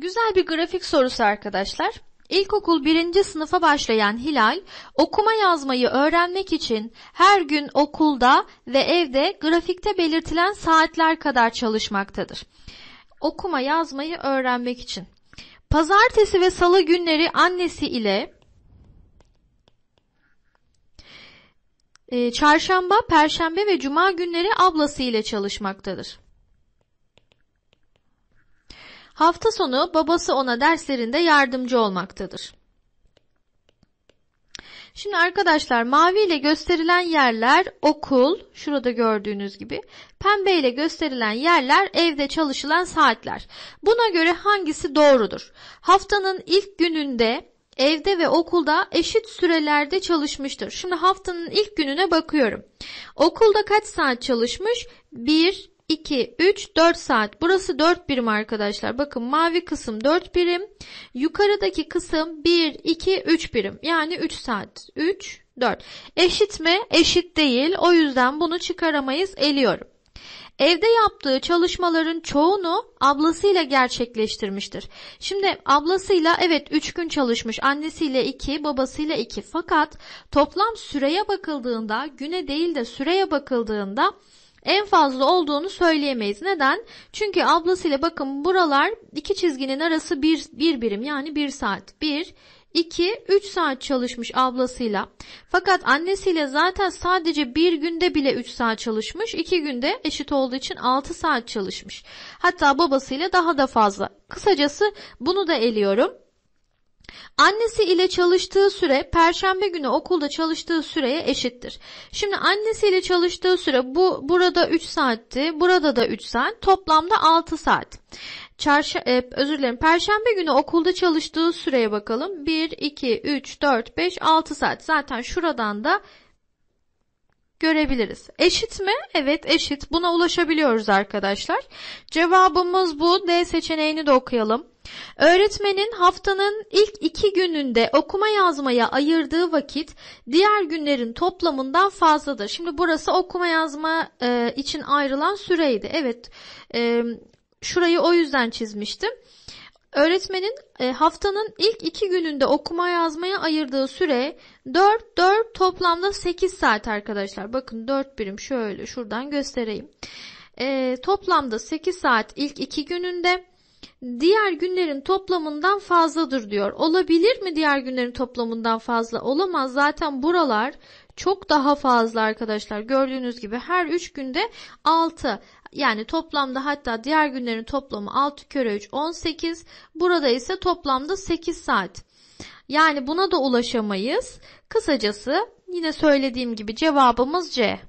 Güzel bir grafik sorusu arkadaşlar. İlkokul birinci sınıfa başlayan Hilal, okuma yazmayı öğrenmek için her gün okulda ve evde grafikte belirtilen saatler kadar çalışmaktadır. Okuma yazmayı öğrenmek için. Pazartesi ve salı günleri annesi ile e, çarşamba, perşembe ve cuma günleri ablası ile çalışmaktadır. Hafta sonu babası ona derslerinde yardımcı olmaktadır. Şimdi arkadaşlar mavi ile gösterilen yerler okul, şurada gördüğünüz gibi. Pembe ile gösterilen yerler evde çalışılan saatler. Buna göre hangisi doğrudur? Haftanın ilk gününde evde ve okulda eşit sürelerde çalışmıştır. Şimdi haftanın ilk gününe bakıyorum. Okulda kaç saat çalışmış? 1, 2, 3, 4 saat. Burası 4 birim arkadaşlar. Bakın mavi kısım 4 birim. Yukarıdaki kısım 1, 2, 3 birim. Yani 3 saat. 3, 4. Eşit mi? Eşit değil. O yüzden bunu çıkaramayız. Eliyorum. Evde yaptığı çalışmaların çoğunu ablasıyla gerçekleştirmiştir. Şimdi ablasıyla evet 3 gün çalışmış, annesiyle 2, babasıyla 2. Fakat toplam süreye bakıldığında, güne değil de süreye bakıldığında en fazla olduğunu söyleyemeyiz. Neden? Çünkü ablasıyla bakın buralar iki çizginin arası bir, bir birim yani bir saat. Bir, iki, üç saat çalışmış ablasıyla. Fakat annesiyle zaten sadece bir günde bile üç saat çalışmış. iki günde eşit olduğu için altı saat çalışmış. Hatta babasıyla daha da fazla. Kısacası bunu da eliyorum. Annesi ile çalıştığı süre perşembe günü okulda çalıştığı süreye eşittir. Şimdi annesi ile çalıştığı süre bu burada 3 saatti. Burada da 3 saat. Toplamda 6 saat. Çarşı, e, özür dilerim. Perşembe günü okulda çalıştığı süreye bakalım. 1 2 3 4 5 6 saat. Zaten şuradan da görebiliriz. Eşit mi? Evet eşit. Buna ulaşabiliyoruz arkadaşlar. Cevabımız bu. D seçeneğini de okuyalım. Öğretmenin haftanın ilk iki gününde okuma yazmaya ayırdığı vakit diğer günlerin toplamından fazladır. Şimdi burası okuma yazma e, için ayrılan süreydi. Evet e, şurayı o yüzden çizmiştim. Öğretmenin e, haftanın ilk iki gününde okuma yazmaya ayırdığı süre 4, 4 toplamda 8 saat arkadaşlar. Bakın 4 birim şöyle şuradan göstereyim. E, toplamda 8 saat ilk iki gününde diğer günlerin toplamından fazladır diyor. Olabilir mi diğer günlerin toplamından fazla? Olamaz. Zaten buralar çok daha fazla arkadaşlar. Gördüğünüz gibi her 3 günde 6. Yani toplamda hatta diğer günlerin toplamı 6 kere 3 18. Burada ise toplamda 8 saat. Yani buna da ulaşamayız. Kısacası yine söylediğim gibi cevabımız C.